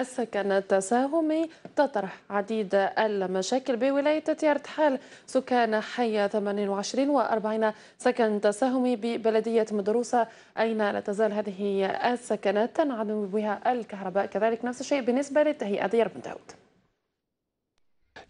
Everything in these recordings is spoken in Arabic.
السكن التساهمي تطرح عديد المشاكل بولاية ارتحال سكان حي 28 و40 سكن تساهمي ببلدية مدروسة أين لا تزال هذه السكنات تنعدم بها الكهرباء كذلك نفس الشيء بالنسبة للتهيئة دير بن داود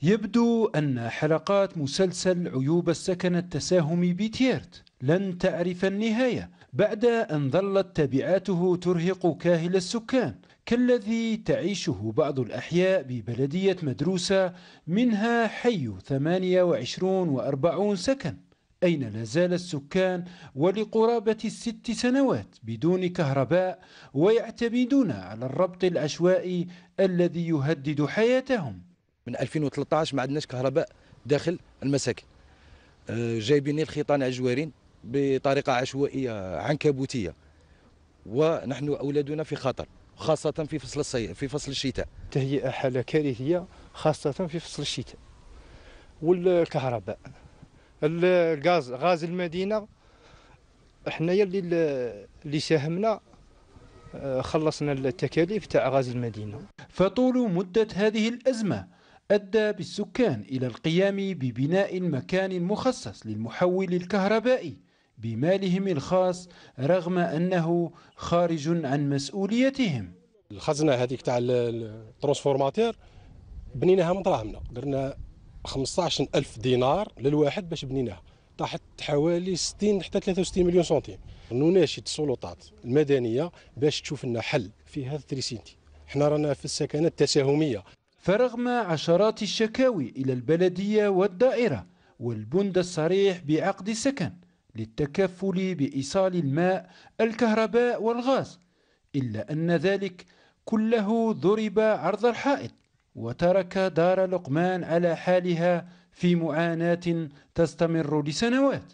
يبدو أن حلقات مسلسل عيوب السكن التساهمي بتيرت لن تعرف النهاية بعد أن ظلت تبعاته ترهق كاهل السكان كالذي تعيشه بعض الأحياء ببلدية مدروسة منها حي 28 و 40 سكن أين لا زال السكان ولقرابة الست سنوات بدون كهرباء ويعتمدون على الربط العشوائي الذي يهدد حياتهم من 2013 ما عندناش كهرباء داخل المساكن آه، جايبين الخيطان عجوارين بطريقه عشوائيه عنكبوتيه ونحن اولادنا في خطر خاصه في فصل الصيف في فصل الشتاء تهيئه حاله كارثيه خاصه في فصل الشتاء والكهرباء الغاز غاز المدينه حنايا اللي اللي ساهمنا آه، خلصنا التكاليف تاع غاز المدينه فطول مده هذه الازمه ادى بالسكان الى القيام ببناء مكان مخصص للمحول الكهربائي بمالهم الخاص رغم أنه خارج عن مسؤوليتهم الخزنة هذيك تاع الترانسفورماتير بنيناها من دراهمنا درنا 15000 دينار للواحد باش بنيناها طاحت حوالي 60 حتى 63 مليون سنتيم نناشد السلطات المدنية باش تشوف لنا حل في هذا التريسينتي احنا رانا في السكنة التساهمية فرغم عشرات الشكاوي إلى البلدية والدائرة والبند الصريح بعقد سكن للتكفل بإيصال الماء الكهرباء والغاز إلا أن ذلك كله ضرب عرض الحائط وترك دار لقمان على حالها في معاناة تستمر لسنوات